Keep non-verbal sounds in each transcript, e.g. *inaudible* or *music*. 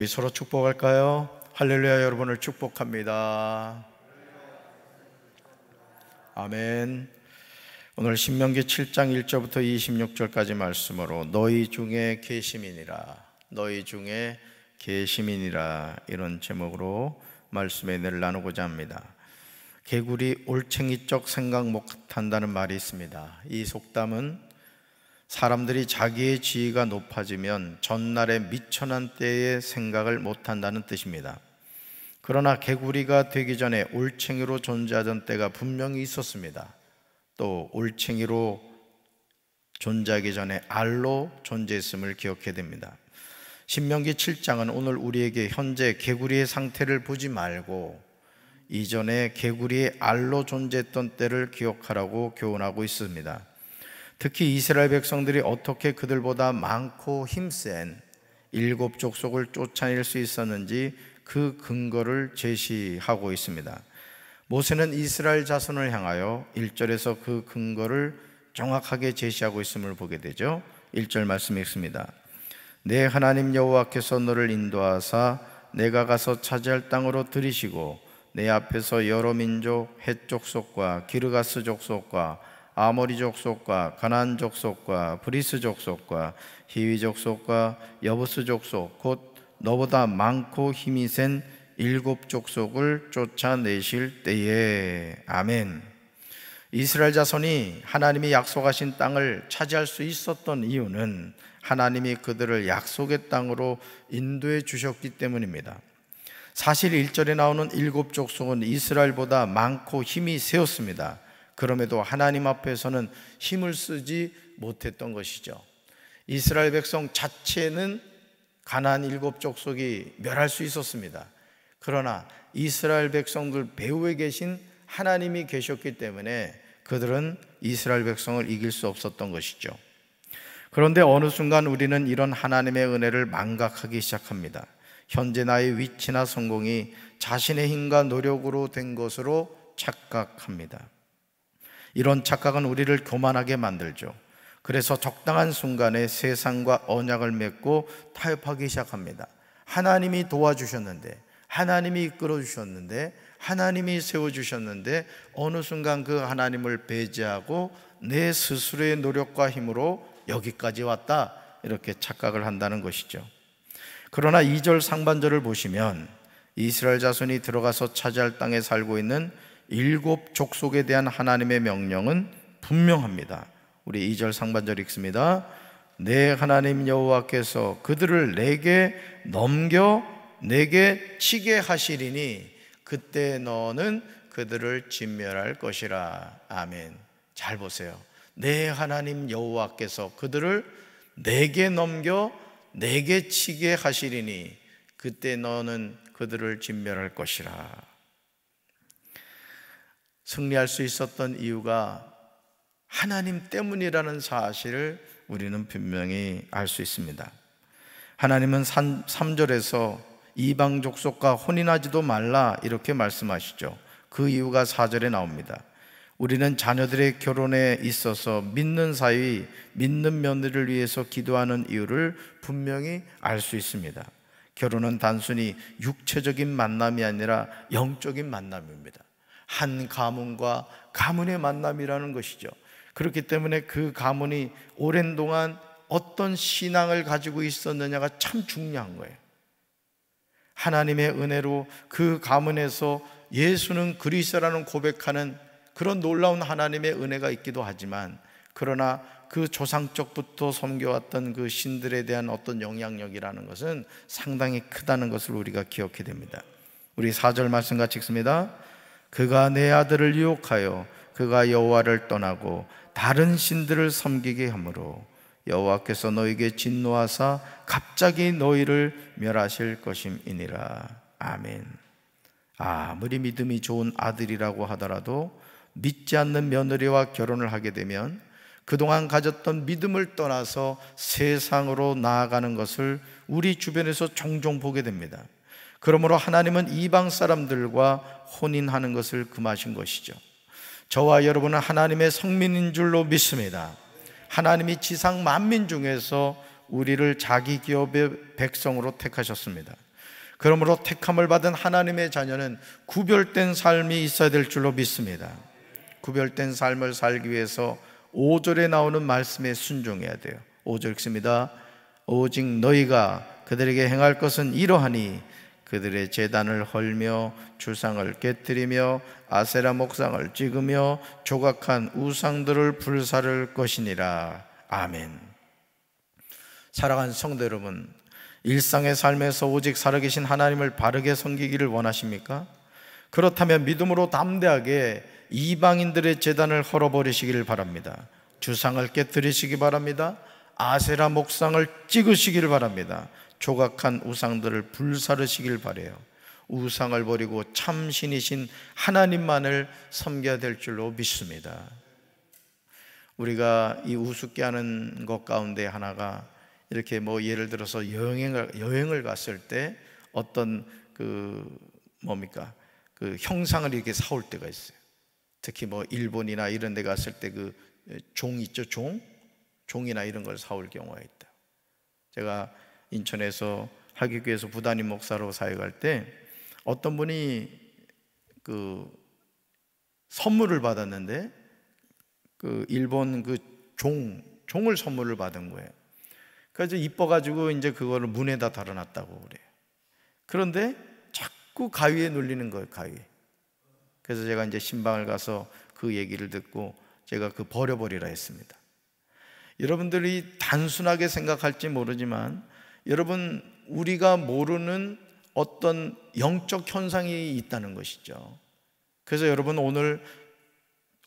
우리 서로 축복할까요? 할렐루야 여러분을 축복합니다. 아멘. 오늘 신명기 7장 1절부터 26절까지 말씀으로 너희 중에 계시민이라 너희 중에 계시민이라 이런 제목으로 말씀의 내를 나누고자 합니다. 개구리 올챙이적 생각 못한다는 말이 있습니다. 이 속담은 사람들이 자기의 지위가 높아지면 전날의 미천한 때의 생각을 못한다는 뜻입니다. 그러나 개구리가 되기 전에 올챙이로 존재하던 때가 분명히 있었습니다. 또 올챙이로 존재하기 전에 알로 존재했음을 기억해야 됩니다. 신명기 7장은 오늘 우리에게 현재 개구리의 상태를 보지 말고 이전에 개구리의 알로 존재했던 때를 기억하라고 교훈하고 있습니다. 특히 이스라엘 백성들이 어떻게 그들보다 많고 힘센 일곱 족속을 쫓아낼 수 있었는지 그 근거를 제시하고 있습니다. 모세는 이스라엘 자손을 향하여 1절에서 그 근거를 정확하게 제시하고 있음을 보게 되죠. 1절 말씀 읽습니다. 내 하나님 여호와께서 너를 인도하사 내가 가서 차지할 땅으로 들이시고 내 앞에서 여러 민족, 헷 족속과 기르가스 족속과 아모리 족속과 가난 족속과 브리스 족속과 히위 족속과 여부스 족속 곧 너보다 많고 힘이 센 일곱 족속을 쫓아내실 때에 아멘. 이스라엘 자손이 하나님이 약속하신 땅을 차지할 수 있었던 이유는 하나님이 그들을 약속의 땅으로 인도해 주셨기 때문입니다. 사실 1절에 나오는 일곱 족속은 이스라엘보다 많고 힘이 세었습니다. 그럼에도 하나님 앞에서는 힘을 쓰지 못했던 것이죠. 이스라엘 백성 자체는 가나 일곱 족속이 멸할 수 있었습니다. 그러나 이스라엘 백성들 배후에 계신 하나님이 계셨기 때문에 그들은 이스라엘 백성을 이길 수 없었던 것이죠. 그런데 어느 순간 우리는 이런 하나님의 은혜를 망각하기 시작합니다. 현재 나의 위치나 성공이 자신의 힘과 노력으로 된 것으로 착각합니다. 이런 착각은 우리를 교만하게 만들죠. 그래서 적당한 순간에 세상과 언약을 맺고 타협하기 시작합니다. 하나님이 도와주셨는데, 하나님이 이끌어 주셨는데, 하나님이 세워 주셨는데, 어느 순간 그 하나님을 배제하고 내 스스로의 노력과 힘으로 여기까지 왔다. 이렇게 착각을 한다는 것이죠. 그러나 2절 상반절을 보시면 이스라엘 자손이 들어가서 차지할 땅에 살고 있는 일곱 족속에 대한 하나님의 명령은 분명합니다. 우리 2절 상반절 읽습니다. 내 하나님 여호와께서 그들을 내게 넘겨 내게 치게 하시리니 그때 너는 그들을 진멸할 것이라. 아멘. 잘 보세요. 내 하나님 여호와께서 그들을 내게 넘겨 내게 치게 하시리니 그때 너는 그들을 진멸할 것이라. 승리할 수 있었던 이유가 하나님 때문이라는 사실을 우리는 분명히 알 수 있습니다. 하나님은 3절에서 이방 족속과 혼인하지도 말라 이렇게 말씀하시죠. 그 이유가 4절에 나옵니다. 우리는 자녀들의 결혼에 있어서 믿는 사위, 믿는 며느리를 위해서 기도하는 이유를 분명히 알 수 있습니다. 결혼은 단순히 육체적인 만남이 아니라 영적인 만남입니다. 한 가문과 가문의 만남이라는 것이죠. 그렇기 때문에 그 가문이 오랜 동안 어떤 신앙을 가지고 있었느냐가 참 중요한 거예요. 하나님의 은혜로 그 가문에서 예수는 그리스라는 고백하는 그런 놀라운 하나님의 은혜가 있기도 하지만 그러나 그 조상적부터 섬겨왔던 그 신들에 대한 어떤 영향력이라는 것은 상당히 크다는 것을 우리가 기억해야 됩니다. 우리 4절 말씀 같이 읽습니다. 그가 내 아들을 유혹하여 그가 여호와를 떠나고 다른 신들을 섬기게 하므로 여호와께서 너에게 진노하사 갑자기 너희를 멸하실 것임이니라. 아멘. 아무리 믿음이 좋은 아들이라고 하더라도 믿지 않는 며느리와 결혼을 하게 되면 그동안 가졌던 믿음을 떠나서 세상으로 나아가는 것을 우리 주변에서 종종 보게 됩니다. 그러므로 하나님은 이방 사람들과 혼인하는 것을 금하신 것이죠. 저와 여러분은 하나님의 성민인 줄로 믿습니다. 하나님이 지상 만민 중에서 우리를 자기 기업의 백성으로 택하셨습니다. 그러므로 택함을 받은 하나님의 자녀는 구별된 삶이 있어야 될 줄로 믿습니다. 구별된 삶을 살기 위해서 5절에 나오는 말씀에 순종해야 돼요. 5절 읽습니다. 오직 너희가 그들에게 행할 것은 이러하니 그들의 재단을 헐며 주상을 깨뜨리며 아세라 목상을 찍으며 조각한 우상들을 불사를 것이니라. 아멘. 사랑한 성도 여러분, 일상의 삶에서 오직 살아계신 하나님을 바르게 섬기기를 원하십니까? 그렇다면 믿음으로 담대하게 이방인들의 재단을 헐어버리시기를 바랍니다. 주상을 깨뜨리시기 바랍니다. 아세라 목상을 찍으시기를 바랍니다. 조각한 우상들을 불사르시길 바래요. 우상을 버리고 참 신이신 하나님만을 섬겨야 될 줄로 믿습니다. 우리가 이 우습게 하는 것 가운데 하나가 이렇게 뭐 예를 들어서 여행을 여행을 갔을 때 어떤 그 뭡니까 그 형상을 이렇게 사올 때가 있어요. 특히 뭐 일본이나 이런 데 갔을 때 그 종 있죠 종 종이나 이런 걸 사올 경우가 있다. 제가 인천에서 하기교에서 부단임 목사로 사역할 때 어떤 분이 그 선물을 받았는데 그 일본 그 종, 종을 선물을 받은 거예요. 그래서 이뻐가지고 이제 그거를 문에다 달아놨다고 그래요. 그런데 자꾸 가위에 눌리는 거예요, 가위. 그래서 제가 이제 신방을 가서 그 얘기를 듣고 제가 그 버려버리라 했습니다. 여러분들이 단순하게 생각할지 모르지만 여러분 우리가 모르는 어떤 영적 현상이 있다는 것이죠. 그래서 여러분 오늘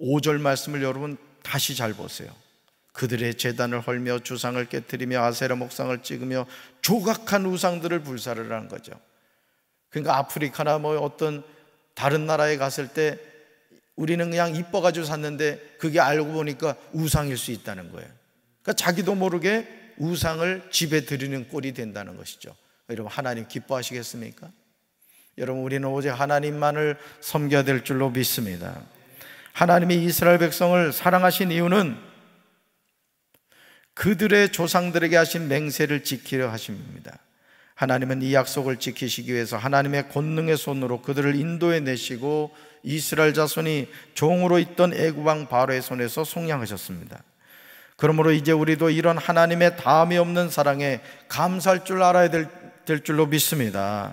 5절 말씀을 여러분 다시 잘 보세요. 그들의 재단을 헐며 주상을 깨뜨리며 아세라 목상을 찍으며 조각한 우상들을 불사를 하는 거죠. 그러니까 아프리카나 뭐 어떤 다른 나라에 갔을 때 우리는 그냥 이뻐가지고 샀는데 그게 알고 보니까 우상일 수 있다는 거예요. 그러니까 자기도 모르게 우상을 집에 드리는 꼴이 된다는 것이죠. 여러분 하나님 기뻐하시겠습니까? 여러분 우리는 오직 하나님만을 섬겨야 될 줄로 믿습니다. 하나님이 이스라엘 백성을 사랑하신 이유는 그들의 조상들에게 하신 맹세를 지키려 하십니다. 하나님은 이 약속을 지키시기 위해서 하나님의 권능의 손으로 그들을 인도해 내시고 이스라엘 자손이 종으로 있던 애굽왕 바로의 손에서 속량하셨습니다. 그러므로 이제 우리도 이런 하나님의 다음이 없는 사랑에 감사할 줄 알아야 될, 될 줄로 믿습니다.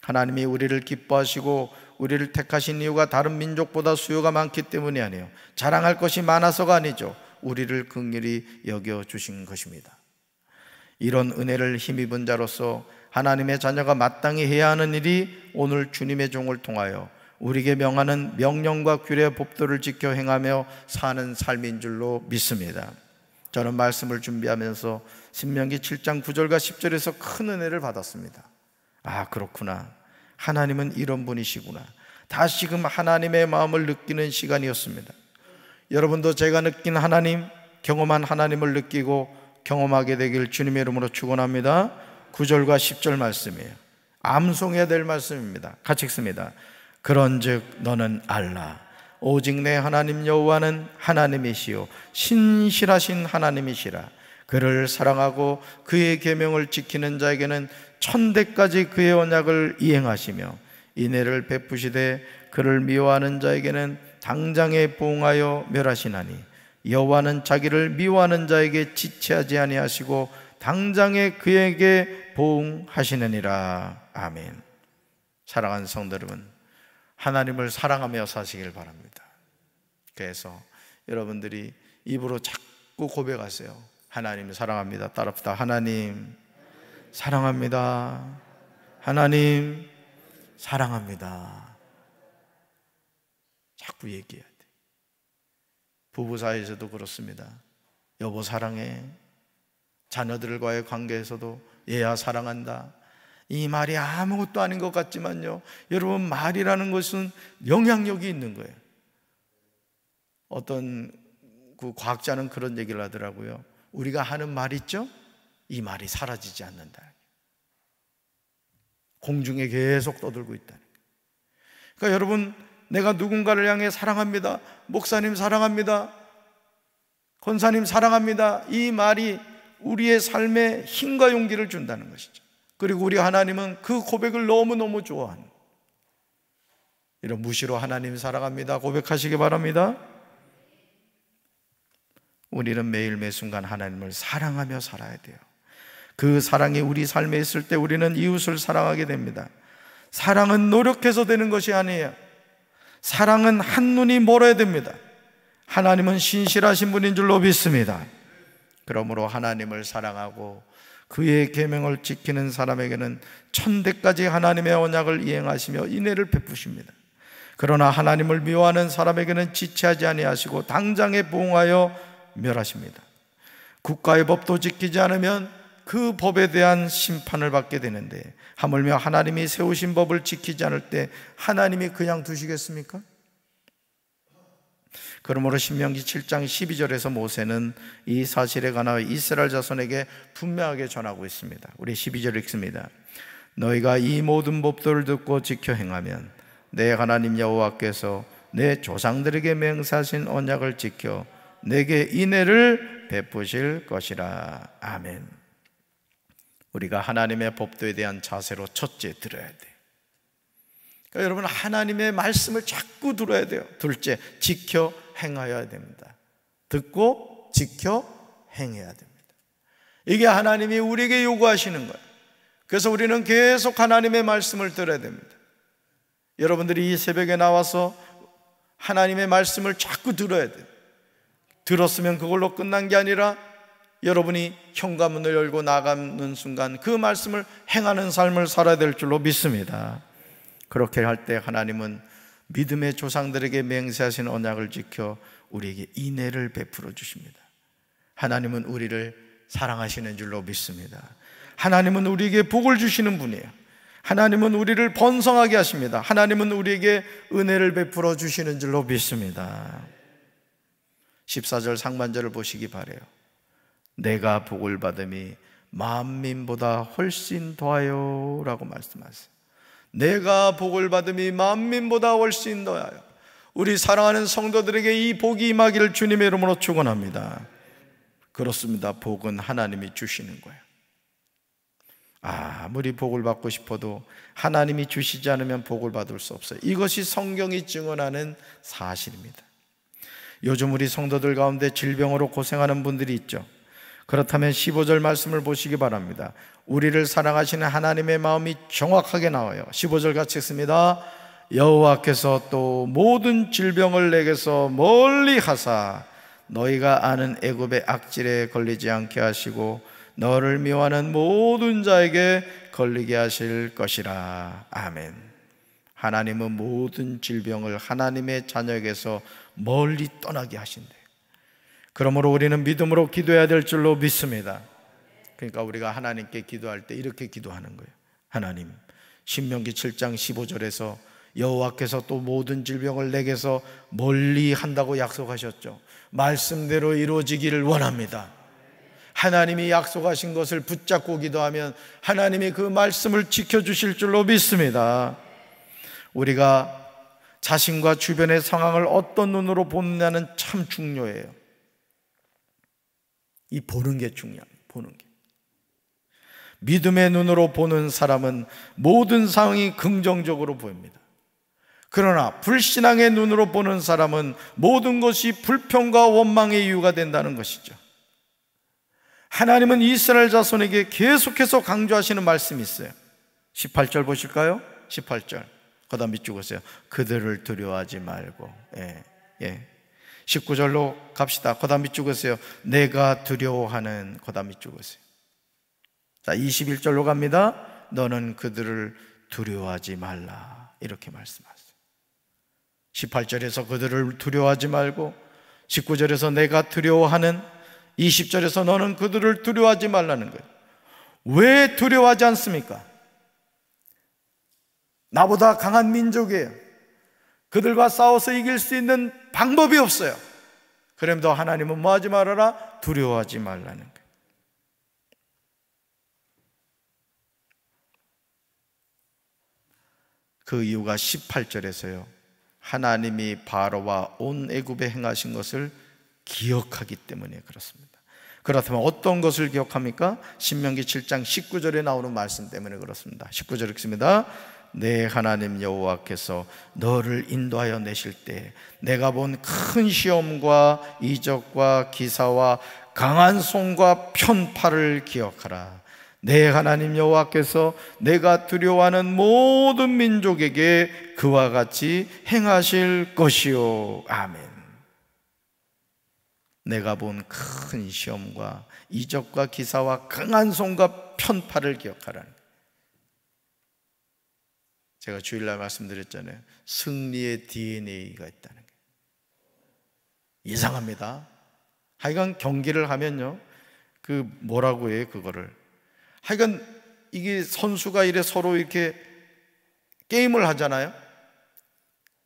하나님이 우리를 기뻐하시고 우리를 택하신 이유가 다른 민족보다 수요가 많기 때문이 아니에요. 자랑할 것이 많아서가 아니죠. 우리를 긍휼히 여겨 주신 것입니다. 이런 은혜를 힘입은 자로서 하나님의 자녀가 마땅히 해야 하는 일이 오늘 주님의 종을 통하여 우리에게 명하는 명령과 규례 법도를 지켜 행하며 사는 삶인 줄로 믿습니다. 저는 말씀을 준비하면서 신명기 7장 9절과 10절에서 큰 은혜를 받았습니다. 아, 그렇구나. 하나님은 이런 분이시구나. 다시금 하나님의 마음을 느끼는 시간이었습니다. 여러분도 제가 느낀 하나님, 경험한 하나님을 느끼고 경험하게 되길 주님의 이름으로 축원합니다. 9절과 10절 말씀이에요. 암송해야 될 말씀입니다. 같이 읽습니다. 그런즉 너는 알라 오직 내 하나님 여호와는 하나님이시요 신실하신 하나님이시라 그를 사랑하고 그의 계명을 지키는 자에게는 천대까지 그의 언약을 이행하시며 이내를 베푸시되 그를 미워하는 자에게는 당장에 봉하여 멸하시나니 여호와는 자기를 미워하는 자에게 지체하지 아니하시고 당장에 그에게 보하시느니라 아멘. 사랑하는 성도 여러분, 하나님을 사랑하며 사시길 바랍니다. 그래서 여러분들이 입으로 자꾸 고백하세요. 하나님 사랑합니다. 따릅시다. 하나님 사랑합니다. 하나님 사랑합니다. 자꾸 얘기해야 돼. 부부 사이에서도 그렇습니다. 여보 사랑해. 자녀들과의 관계에서도 얘야 사랑한다. 이 말이 아무것도 아닌 것 같지만요. 여러분, 말이라는 것은 영향력이 있는 거예요. 어떤 그 과학자는 그런 얘기를 하더라고요. 우리가 하는 말 있죠? 이 말이 사라지지 않는다. 공중에 계속 떠들고 있다. 그러니까 여러분, 내가 누군가를 향해 사랑합니다. 목사님 사랑합니다. 권사님 사랑합니다. 이 말이 우리의 삶에 힘과 용기를 준다는 것이죠. 그리고 우리 하나님은 그 고백을 너무너무 좋아하 이런 무시로 하나님 사랑합니다. 고백하시기 바랍니다. 우리는 매일 매순간 하나님을 사랑하며 살아야 돼요. 그 사랑이 우리 삶에 있을 때 우리는 이웃을 사랑하게 됩니다. 사랑은 노력해서 되는 것이 아니에요. 사랑은 한눈이 멀어야 됩니다. 하나님은 신실하신 분인 줄로 믿습니다. 그러므로 하나님을 사랑하고 그의 계명을 지키는 사람에게는 천대까지 하나님의 언약을 이행하시며 인애를 베푸십니다. 그러나 하나님을 미워하는 사람에게는 지체하지 아니하시고 당장에 보응하여 멸하십니다. 국가의 법도 지키지 않으면 그 법에 대한 심판을 받게 되는데 하물며 하나님이 세우신 법을 지키지 않을 때 하나님이 그냥 두시겠습니까? 그러므로 신명기 7장 12절에서 모세는 이 사실에 관하여 이스라엘 자손에게 분명하게 전하고 있습니다. 우리 12절 읽습니다. 너희가 이 모든 법도를 듣고 지켜 행하면 내 하나님 여호와께서 내 조상들에게 맹사하신 언약을 지켜 내게 인애를 베푸실 것이라. 아멘. 우리가 하나님의 법도에 대한 자세로 첫째 들어야 돼. 그러니까 여러분 하나님의 말씀을 자꾸 들어야 돼요. 둘째, 지켜 행하여야 됩니다. 듣고 지켜 행해야 됩니다. 이게 하나님이 우리에게 요구하시는 거예요. 그래서 우리는 계속 하나님의 말씀을 들어야 됩니다. 여러분들이 이 새벽에 나와서 하나님의 말씀을 자꾸 들어야 돼요. 들었으면 그걸로 끝난 게 아니라 여러분이 현관문을 열고 나가는 순간 그 말씀을 행하는 삶을 살아야 될 줄로 믿습니다. 그렇게 할 때 하나님은 믿음의 조상들에게 맹세하신 언약을 지켜 우리에게 인애를 베풀어 주십니다. 하나님은 우리를 사랑하시는 줄로 믿습니다. 하나님은 우리에게 복을 주시는 분이에요. 하나님은 우리를 번성하게 하십니다. 하나님은 우리에게 은혜를 베풀어 주시는 줄로 믿습니다. 14절 상반절을 보시기 바래요. 내가 복을 받음이 만민보다 훨씬 더하여라고 말씀하세요. 내가 복을 받음이 만민보다 훨씬 더하여 우리 사랑하는 성도들에게 이 복이 임하기를 주님의 이름으로 축원합니다. 그렇습니다. 복은 하나님이 주시는 거예요. 아무리 복을 받고 싶어도 하나님이 주시지 않으면 복을 받을 수 없어요. 이것이 성경이 증언하는 사실입니다. 요즘 우리 성도들 가운데 질병으로 고생하는 분들이 있죠. 그렇다면 15절 말씀을 보시기 바랍니다. 우리를 사랑하시는 하나님의 마음이 정확하게 나와요. 15절 같이 읽니다 여호와께서 또 모든 질병을 내게서 멀리 하사 너희가 아는 애굽의 악질에 걸리지 않게 하시고 너를 미워하는 모든 자에게 걸리게 하실 것이라. 아멘. 하나님은 모든 질병을 하나님의 자녀에게서 멀리 떠나게 하신대. 그러므로 우리는 믿음으로 기도해야 될 줄로 믿습니다. 그러니까 우리가 하나님께 기도할 때 이렇게 기도하는 거예요. 하나님, 신명기 7장 15절에서 여호와께서 또 모든 질병을 내게서 멀리 한다고 약속하셨죠. 말씀대로 이루어지기를 원합니다. 하나님이 약속하신 것을 붙잡고 기도하면 하나님이 그 말씀을 지켜주실 줄로 믿습니다. 우리가 자신과 주변의 상황을 어떤 눈으로 보느냐는 참 중요해요. 이 보는 게 중요합니다. 보는 게. 믿음의 눈으로 보는 사람은 모든 상황이 긍정적으로 보입니다. 그러나 불신앙의 눈으로 보는 사람은 모든 것이 불평과 원망의 이유가 된다는 것이죠. 하나님은 이스라엘 자손에게 계속해서 강조하시는 말씀이 있어요. 18절 보실까요? 18절. 그 다음 밑줄 보세요. 그들을 두려워하지 말고. 예, 예. 19절로 갑시다. 거담이 죽으세요. 내가 두려워하는 거담이 죽으세요. 자, 21절로 갑니다. 너는 그들을 두려워하지 말라. 이렇게 말씀하세요. 18절에서 그들을 두려워하지 말고 19절에서 내가 두려워하는 20절에서 너는 그들을 두려워하지 말라는 거예요. 왜 두려워하지 않습니까? 나보다 강한 민족이에요. 그들과 싸워서 이길 수 있는 방법이 없어요. 그럼도 하나님은 뭐 하지 말아라? 두려워하지 말라는 그 이유가 18절에서요. 하나님이 바로와 온 애굽에 행하신 것을 기억하기 때문에 그렇습니다. 그렇다면 어떤 것을 기억합니까? 신명기 7장 19절에 나오는 말씀 때문에 그렇습니다. 19절 읽습니다. 내 하나님 여호와께서 너를 인도하여 내실 때 내가 본 큰 시험과 이적과 기사와 강한 손과 편파를 기억하라 내 하나님 여호와께서 내가 두려워하는 모든 민족에게 그와 같이 행하실 것이요 아멘 내가 본 큰 시험과 이적과 기사와 강한 손과 편파를 기억하라는 제가 주일날 말씀드렸잖아요. 승리의 DNA가 있다는 거예요. 이상합니다. 하여간 경기를 하면요. 그 뭐라고 해요, 그거를. 하여간 이게 선수가 이래 서로 이렇게 게임을 하잖아요.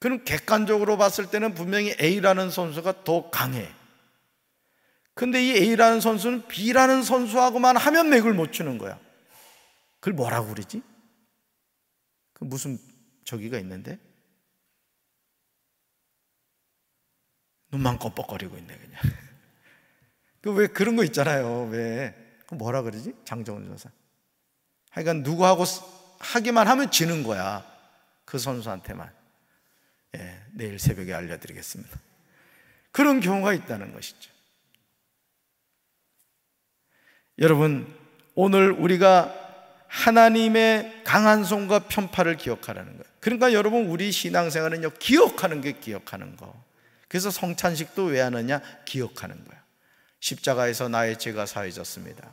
그럼 객관적으로 봤을 때는 분명히 A라는 선수가 더 강해. 근데 이 A라는 선수는 B라는 선수하고만 하면 맥을 못 추는 거야. 그걸 뭐라고 그러지? 그 무슨 저기가 있는데? 눈만 껌뻑거리고 있네 그냥. *laughs* 그 왜 그런 거 있잖아요. 왜 그 뭐라 그러지? 장정훈 선사. 하여간 누구하고 하기만 하면 지는 거야. 그 선수한테만. 예, 내일 새벽에 알려드리겠습니다. 그런 경우가 있다는 것이죠. 여러분, 오늘 우리가 하나님의 강한 손과 편파를 기억하라는 거예요. 그러니까 여러분 우리 신앙생활은요 기억하는 게 기억하는 거. 그래서 성찬식도 왜 하느냐 기억하는 거야. 십자가에서 나의 죄가 사해졌습니다.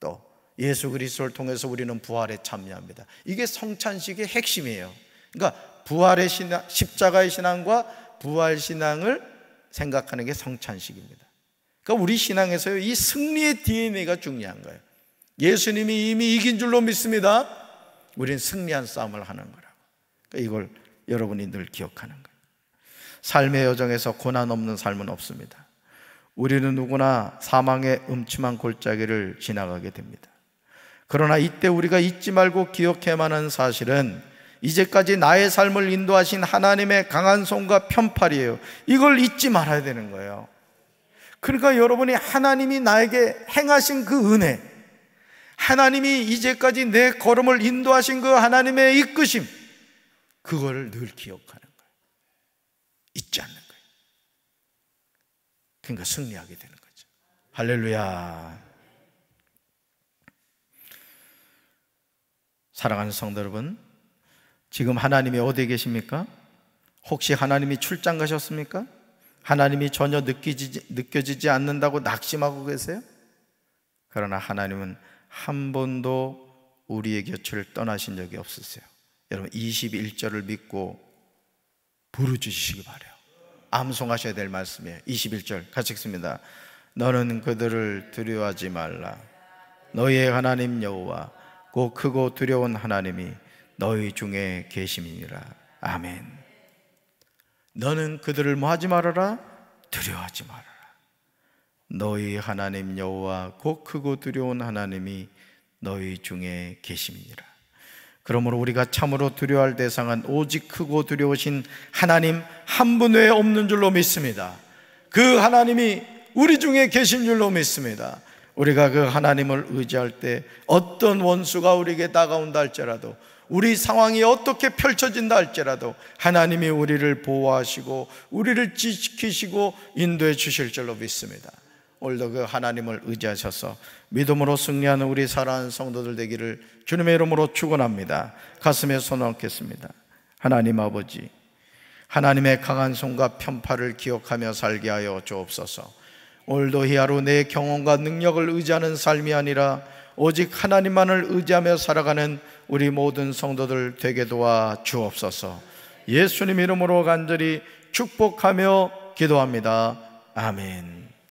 또 예수 그리스도를 통해서 우리는 부활에 참여합니다. 이게 성찬식의 핵심이에요. 그러니까 부활의 신앙, 십자가의 신앙과 부활 신앙을 생각하는 게 성찬식입니다. 그러니까 우리 신앙에서요 이 승리의 DNA가 중요한 거예요. 예수님이 이미 이긴 줄로 믿습니다. 우린 승리한 싸움을 하는 거라고. 그러니까 이걸 여러분이 늘 기억하는 거예요. 삶의 여정에서 고난 없는 삶은 없습니다. 우리는 누구나 사망의 음침한 골짜기를 지나가게 됩니다. 그러나 이때 우리가 잊지 말고 기억해야만 하는 사실은 이제까지 나의 삶을 인도하신 하나님의 강한 손과 편팔이에요. 이걸 잊지 말아야 되는 거예요. 그러니까 여러분이 하나님이 나에게 행하신 그 은혜, 하나님이 이제까지 내 걸음을 인도하신 그 하나님의 이끄심, 그걸늘 기억하는 거예요. 잊지 않는 거예요. 그러니까 승리하게 되는 거죠. 할렐루야. 사랑하는 성도 여러분, 지금 하나님이 어디에 계십니까? 혹시 하나님이 출장 가셨습니까? 하나님이 전혀 느끼지, 느껴지지 않는다고 낙심하고 계세요? 그러나 하나님은 한 번도 우리의 곁을 떠나신 적이 없으세요. 여러분 21절을 믿고 부르짖으시기 바래요. 암송하셔야 될 말씀이에요. 21절 같이 읽습니다. 너는 그들을 두려워하지 말라. 너희의 하나님 여호와 곧 크고 두려운 하나님이 너희 중에 계심이니라. 아멘. 너는 그들을 뭐 하지 말아라? 두려워하지 말아라. 너희 하나님 여호와 곧 크고 두려운 하나님이 너희 중에 계십니다. 그러므로 우리가 참으로 두려워할 대상은 오직 크고 두려우신 하나님 한 분 외에 없는 줄로 믿습니다. 그 하나님이 우리 중에 계신 줄로 믿습니다. 우리가 그 하나님을 의지할 때 어떤 원수가 우리에게 다가온다 할지라도 우리 상황이 어떻게 펼쳐진다 할지라도 하나님이 우리를 보호하시고 우리를 지키시고 인도해 주실 줄로 믿습니다. 오늘도 그 하나님을 의지하셔서 믿음으로 승리하는 우리 사랑하는 성도들 되기를 주님의 이름으로 축원합니다. 가슴에 손 얹겠습니다. 하나님 아버지 하나님의 강한 손과 편파를 기억하며 살게 하여 주옵소서. 오늘도 히아로 내 경험과 능력을 의지하는 삶이 아니라 오직 하나님만을 의지하며 살아가는 우리 모든 성도들 되게 도와 주옵소서. 예수님 이름으로 간절히 축복하며 기도합니다. 아멘.